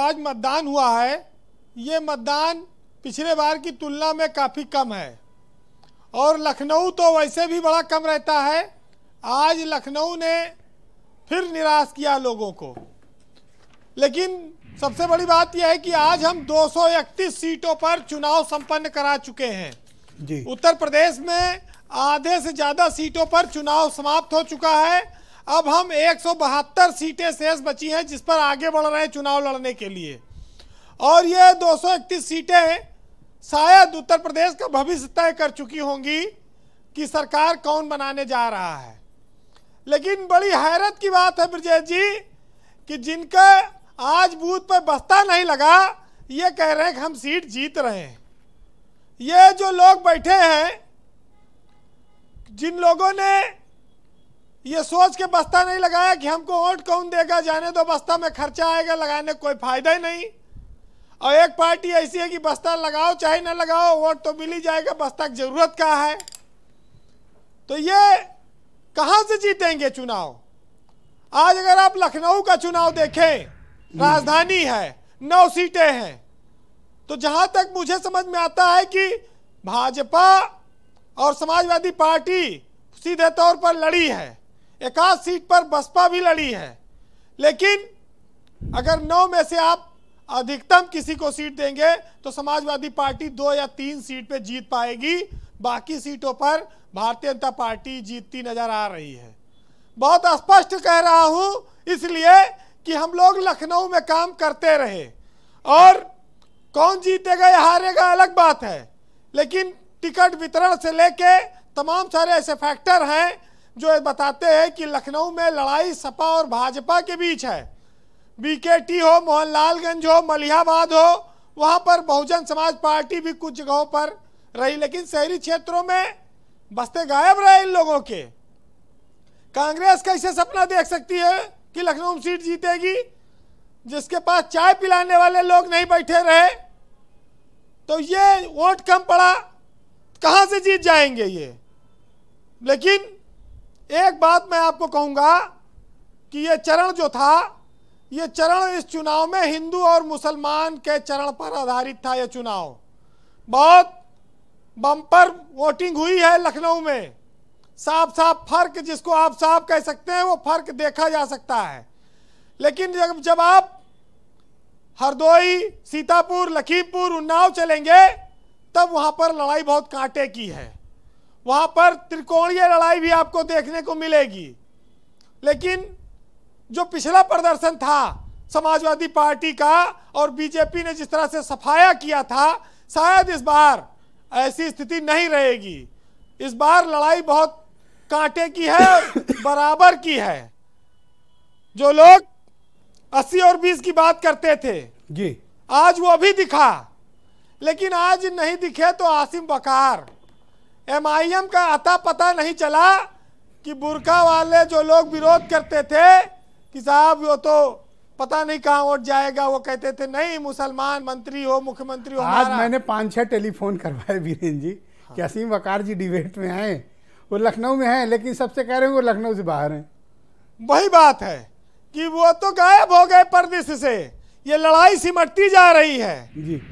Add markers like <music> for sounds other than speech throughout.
आज मतदान हुआ है ये मतदान पिछले बार की तुलना में काफ़ी कम है और लखनऊ तो वैसे भी बड़ा कम रहता है आज लखनऊ ने फिर निराश किया लोगों को लेकिन सबसे बड़ी बात यह है कि आज हम 231 सीटों पर चुनाव संपन्न करा चुके हैं जी उत्तर प्रदेश में आधे से ज़्यादा सीटों पर चुनाव समाप्त हो चुका है अब हम एक सीटें शेष बची हैं जिस पर आगे बढ़ रहे हैं चुनाव लड़ने के लिए और ये 231 सीटें शायद उत्तर प्रदेश का भविष्य तय कर चुकी होंगी कि सरकार कौन बनाने जा रहा है लेकिन बड़ी हैरत की बात है ब्रजेश जी कि जिनका आज बूथ पर बस्ता नहीं लगा ये कह रहे हैं कि हम सीट जीत रहे हैं ये जो लोग बैठे हैं जिन लोगों ने ये सोच के बस्ता नहीं लगाया कि हमको वोट कौन देगा जाने दो बस्ता में खर्चा आएगा लगाने कोई फायदा ही नहीं और एक पार्टी ऐसी है कि बस्ता लगाओ चाहे ना लगाओ वोट तो मिल ही जाएगा बस्ता की जरूरत क्या है तो ये कहाँ से जीतेंगे चुनाव आज अगर आप लखनऊ का चुनाव देखें हम्म। राजधानी है नौ सीटें हैं तो जहां तक मुझे समझ में आता है कि भाजपा और समाजवादी पार्टी सीधे तौर पर लड़ी है एकाध सीट पर बसपा भी लड़ी है लेकिन अगर नौ में से आप अधिकतम किसी को सीट देंगे तो समाजवादी पार्टी दो या तीन सीट पे जीत पाएगी बाकी सीटों पर भारतीय जनता पार्टी जीतती नजर आ रही है बहुत स्पष्ट कह रहा हूं इसलिए कि हम लोग लखनऊ में काम करते रहे और कौन जीतेगा या हारेगा अलग बात है लेकिन टिकट वितरण से लेके तमाम सारे ऐसे फैक्टर हैं जो बताते हैं कि लखनऊ में लड़ाई सपा और भाजपा के बीच है बीकेटी हो मोहनलालगंज हो मलिहाबाद हो वहाँ पर बहुजन समाज पार्टी भी कुछ जगहों पर रही लेकिन शहरी क्षेत्रों में बस्ते गायब रहे इन लोगों के कांग्रेस कैसे सपना देख सकती है कि लखनऊ सीट जीतेगी जिसके पास चाय पिलाने वाले लोग नहीं बैठे रहे तो ये वोट कम पड़ा कहाँ से जीत जाएंगे ये लेकिन एक बात मैं आपको कहूँगा कि यह चरण जो था ये चरण इस चुनाव में हिंदू और मुसलमान के चरण पर आधारित था यह चुनाव बहुत बम्पर वोटिंग हुई है लखनऊ में साफ साफ फर्क जिसको आप साफ कह सकते हैं वो फर्क देखा जा सकता है लेकिन जब जब आप हरदोई सीतापुर लखीमपुर उन्नाव चलेंगे तब वहाँ पर लड़ाई बहुत कांटे की है वहां पर त्रिकोणीय लड़ाई भी आपको देखने को मिलेगी लेकिन जो पिछला प्रदर्शन था समाजवादी पार्टी का और बीजेपी ने जिस तरह से सफाया किया था शायद इस बार ऐसी स्थिति नहीं रहेगी इस बार लड़ाई बहुत कांटे की है और <coughs> बराबर की है जो लोग 80 और 20 की बात करते थे जी आज वो अभी दिखा लेकिन आज नहीं दिखे तो आसिम बकार एमआईएम का अता पता नहीं चला कि बुरका वाले जो लोग विरोध करते थे कि साहब वो तो पता नहीं कहाँ वोट जाएगा वो कहते थे नहीं मुसलमान मंत्री हो मुख्यमंत्री हो आज मैंने पांच छह टेलीफोन करवाए बीरेन जी हाँ। कि असीम वकार जी डिबेट में आए वो लखनऊ में हैं लेकिन सबसे कह रहे हैं वो लखनऊ से बाहर हैं वही बात है कि वो तो गायब हो गए परदेश से ये लड़ाई सिमटती जा रही है जी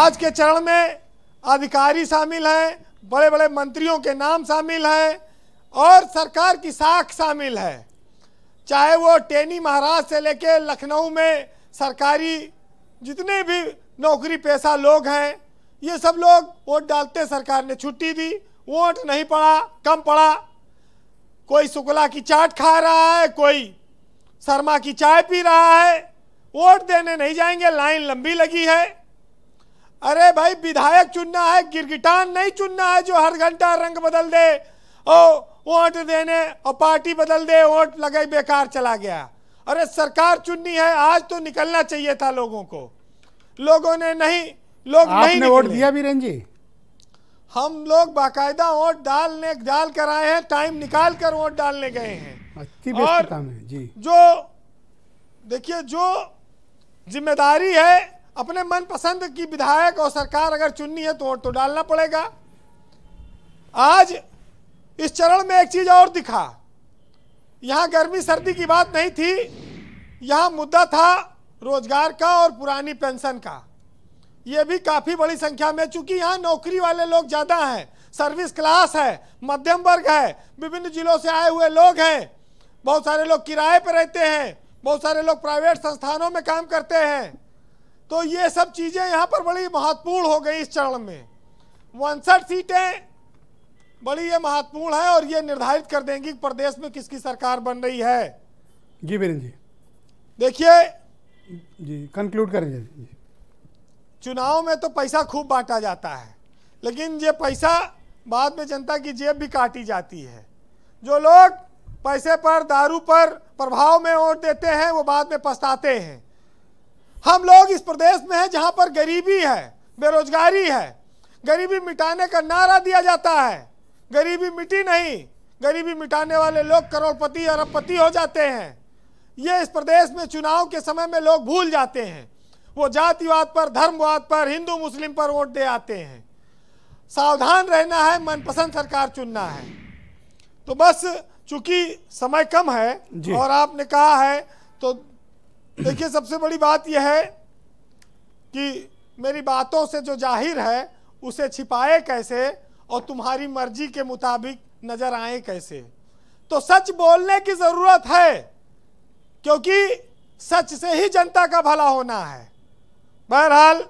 आज के चरण में अधिकारी शामिल हैं बड़े बड़े मंत्रियों के नाम शामिल हैं और सरकार की साख शामिल है चाहे वो टेनी महाराज से लेके लखनऊ में सरकारी जितने भी नौकरी पेशा लोग हैं ये सब लोग वोट डालते सरकार ने छुट्टी दी वोट नहीं पड़ा कम पड़ा कोई शुक्ला की चाट खा रहा है कोई शर्मा की चाय पी रहा है वोट देने नहीं जाएंगे लाइन लंबी लगी है अरे भाई विधायक चुनना है गिरगिटान नहीं चुनना है जो हर घंटा रंग बदल दे ओ वोट देने और पार्टी बदल दे वोट लगे बेकार चला गया अरे सरकार चुननी है आज तो निकलना चाहिए था लोगों को लोगों ने नहीं लोग आपने नहीं वोट दिया बीरेन जी हम लोग बाकायदा वोट डालने डाल कर आए हैं टाइम निकाल कर वोट डालने गए हैं और जी जो देखिए जो जिम्मेदारी है अपने मनपसंद की विधायक और सरकार अगर चुननी है तो वोट तो डालना पड़ेगा आज इस चरण में एक चीज और दिखा यहाँ गर्मी सर्दी की बात नहीं थी यहाँ मुद्दा था रोजगार का और पुरानी पेंशन का ये भी काफ़ी बड़ी संख्या में चूंकि यहाँ नौकरी वाले लोग ज़्यादा हैं सर्विस क्लास है मध्यम वर्ग है विभिन्न जिलों से आए हुए लोग हैं बहुत सारे लोग किराए पर रहते हैं बहुत सारे लोग प्राइवेट संस्थानों में काम करते हैं तो ये सब चीज़ें यहाँ पर बड़ी महत्वपूर्ण हो गई इस चरण में उनसठ सीटें बड़ी ये महत्वपूर्ण है और ये निर्धारित कर देंगी कि प्रदेश में किसकी सरकार बन रही है जी बीर जी देखिए जी कंक्लूड करें जी चुनाव में तो पैसा खूब बांटा जाता है लेकिन ये पैसा बाद में जनता की जेब भी काटी जाती है जो लोग पैसे पर दारू पर प्रभाव में वोट देते हैं वो बाद में पछताते हैं हम लोग इस प्रदेश में हैं जहाँ पर गरीबी है बेरोजगारी है गरीबी मिटाने का नारा दिया जाता है गरीबी मिटी नहीं गरीबी मिटाने वाले लोग करोड़पति अरबपति हो जाते हैं ये इस प्रदेश में चुनाव के समय में लोग भूल जाते हैं वो जातिवाद पर धर्मवाद पर हिंदू मुस्लिम पर वोट दे आते हैं सावधान रहना है मनपसंद सरकार चुनना है तो बस चूंकि समय कम है और आपने कहा है तो देखिए सबसे बड़ी बात यह है कि मेरी बातों से जो जाहिर है उसे छिपाए कैसे और तुम्हारी मर्जी के मुताबिक नजर आए कैसे तो सच बोलने की जरूरत है क्योंकि सच से ही जनता का भला होना है बहरहाल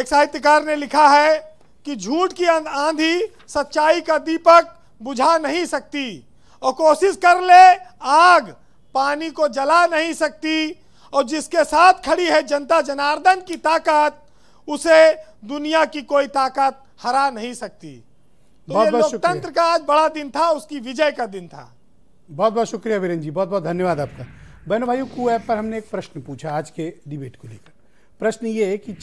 एक साहित्यकार ने लिखा है कि झूठ की आंधी सच्चाई का दीपक बुझा नहीं सकती और कोशिश कर ले आग पानी को जला नहीं सकती और जिसके साथ खड़ी है जनता जनार्दन की ताकत उसे दुनिया की कोई ताकत हरा नहीं सकती तो ये लोकतंत्र का आज बड़ा दिन था उसकी विजय का दिन था बहुत बहुत शुक्रिया वीरेन जी बहुत बहुत धन्यवाद आपका बहनों भाइयों को पर हमने एक प्रश्न पूछा आज के डिबेट को लेकर प्रश्न ये है कि